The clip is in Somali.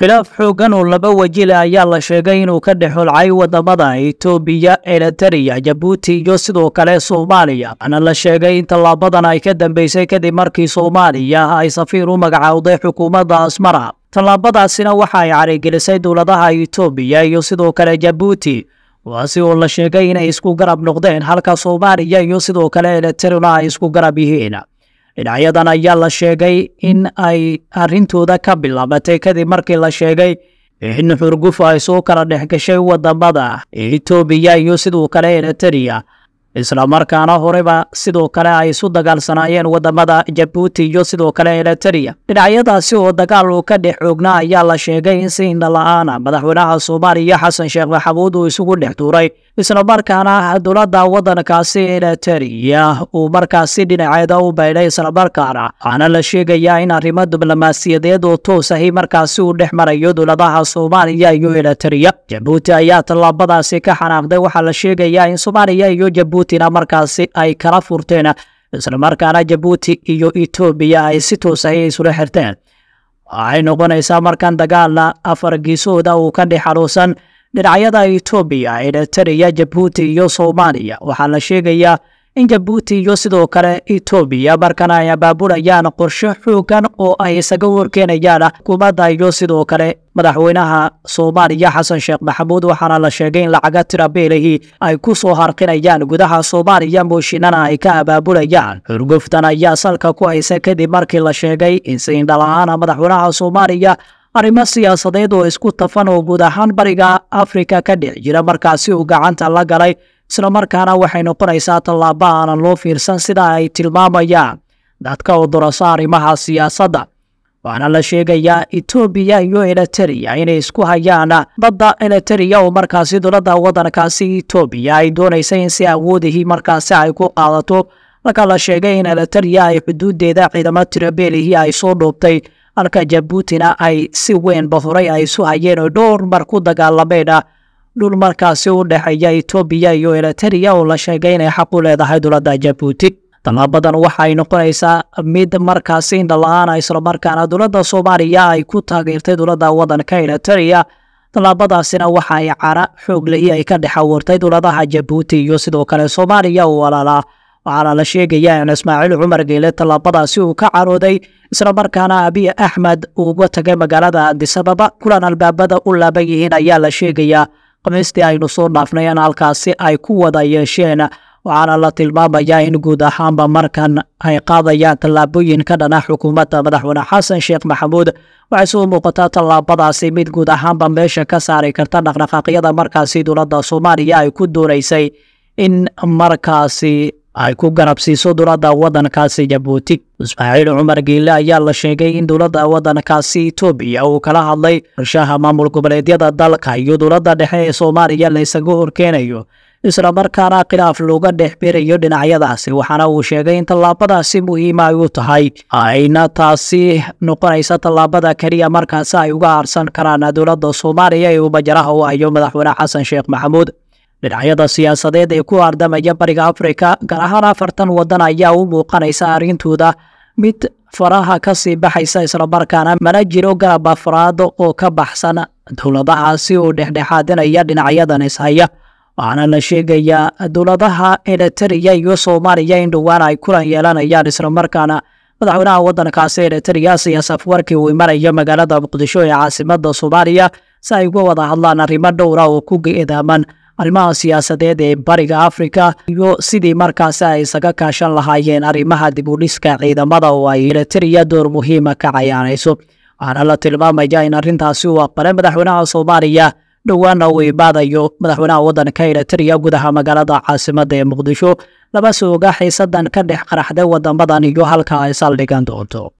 khilaaf xooggan oo laba waji ah ayaa la sheegay inuu ka dhex holcay wadamada itoobiya eritariya jabuuti iyo sidoo kale soomaaliya waxaana la sheegay in tallaabadan ay ka dambeysay kadib markii soomaaliya ay safiir u magacowday xukuumadda asmara tallaabadaasina waxa ay carigelisay dowladaha itoobiya iyo sidoo kale jabuuti waasi oo la sheegay inay isku garab noqdeen halka soomaaliya iyo sidoo kale eritarina ay isku garab yihiin dhinacyadan ayaa la sheegay in ay arintooda ka bilaabatay kadib markii la sheegay in xurgufu ay soo kala dhexgashay waddamada wadamada etoobiya iyo sidoo kale eritariya islamarkaana horeba sidoo kale ay isu dagaalsanaayeen wadamada jabuuti iyo sidoo kale eritariya dhinacyadaasi oo dagaal uu ka dhex xoognaa ayaa la sheegay in si indhala'aana madaxweynaha soomaaliya xasan sheekh maxamuud uu isugu dhex tuuray islamarkaana dowladda waddankaasi eritariya uu markaasi dhinaceeda u baydhay islamarkaana waxaana la sheegayaa in arrimo diblomaasiyadeed oo toosahi markaasi uu dhex marayo dowladaha soomaaliya iyo eritariya jabuuti ayaa tallaabadaasi ka xanaaqday waxaa la sheegayaa in soomaaliya iyo jabuuti jabuutina markaasi ay kala furteen islamarkaana jabuuti iyo etoobiya ay si toos ay ah isula xirteen waxay noqonaysaa markan dagaala afar geesooda uu ka dhexaluusan dhinacyada etoobiya ee eritariya jabuuti iyo soomaaliya waxaa la sheegayaa in jabuuti iyo sidoo kale etoobiya markana ay abaabulayaan qorshe xoogan oo ay isaga warkeenayaan xukuumadda iyo sidoo kale madaxweynaha soomaaliya xasan sheekh maxamuud waxaana la sheegay in lacaga tira beelihii ay ku soo harqinayaan gudaha soomaaliya mooshinana ay ka abaabulayaan xurguftan ayaa salka ku haysa kadib markii la sheegay in siindhalaana madaxweynaha soomaaliya arrimo siyaasadeed oo isku tafan oo guud ahaan bariga afrika ka dhici jira markaasi uu gacanta la galay isla markaana waxay noqonaysaa tallaabo aanan loo fiirsan sida ay tilmaamayaan dadka u durasa arrimaha siyaasadda waxaana la sheegayaa etoobiya iyo eliteria inay isku hayaan badda eliteria oo markaasi dowladda waddankaasi etoobiya ay doonaysa in si awoodihii markaasi ay ku qaadato marka la sheegay in eliteria ay xuduuddeeda ciidamo tirabeelihii ay soo dhuubtay halka jabuutina ay si weyn horay ay isu hayeen oo dhowr mar ku dagaalameen dhul markaasi u dhexeeya etoobiya iyo eritariya oo la sheegay inay xaq u leedahay dowladda jabuuti tallaabadan waxaay noqonaysaa mid markaasi indhala'aana islamarkaana dowladda soomaaliya ay ku taageertay dowladda waddanka eritariya tallaabadaasina waxa ay cara xoogleye ay ka dhex awartay dowladaha jabuuti iyo sidoo kale soomaaliya oo walaala waxaana la sheegaya in ismaaciil cumar geyle tallaabadaasi uu ka carooday islamarkaana abiy axmed uuga tagay magaalada adisababa kulan albaabada u laaban yihiin ayaa la sheegayaa khamiistii aynu soo dhaafnay an halkaasi ay ku wada yeesheen waxaana la tilmaamayaa in guud ahaanba markan ay qaadayaan tallaabooyin ka dhana xukuumadda madaxweyne xasan sheekh maxamuud waxay soo muuqataa tallaabadaasi mid guud ahaanba meesha ka saari karta dhaqdhaqaaqyada markaasi dowladda soomaaliya ay ku doonaysay in markaasi ay ku garabsiiso dowladda waddankaasi jabuuti ismaaciil cumar giile ayaa la sheegay in dowladda waddankaasi itoobiya uu kala hadlay qorshaha maamul goboleedyada dalka iyo dowladda dhexe ee soomaaliya la ysaga horkeenayo islamarkaana khilaaf looga dhex birayo dhinacyadaasi waxaana uu sheegay in tallaabadaasi muhiima ah ay u tahay ayna taasi noqonaysa tallaabada keliya markaas ay uga harsan karaan dowladda soomaaliya ee ubajaraha u hayo madaxweyne xasan sheekh maxamuud dhinacyada siyaasadeed ee ku ardamaya bariga afrika gaar ahaan afartan waddan ayaa u muuqanaysa arrintooda mid faraha ka sii baxaysa islamarkaana mana jiro garab afraad oo ka baxsan dowladahaasi oo dhexdhexaadinaya dhinacyadan ishaya waxaana la sheegayaa dowladaha eritariya iyo soomaaliya in dhowaan ay kulan yeelanayaan islamarkaana madaxweynaha waddankaasi eritariya siyaas afwarkii uu imanaya magaalada muqdisho ee caasimada soomaaliya si ay uga wada hadlaan arrimo dhowra oo ku geedaaman arrimaha siyaasadeed ee bariga afrika iyo sidii markaasi ay isaga kaashan lahaayeen arrimaha dibudhiska ciidamada oo ay milatariya door muhiima ah ka cayaanayso waxaana la tilmaamaya in arrintaasi uu aqbalay madaxweynaha soomaaliya dhowaanna uu imaadayo madaxweynaha waddanka eritariya gudaha magaalada caasimada ee muqdisho laba sooga xiisadan ka dhex qaraxday waddamadan iyo halka ay saldhigan doonto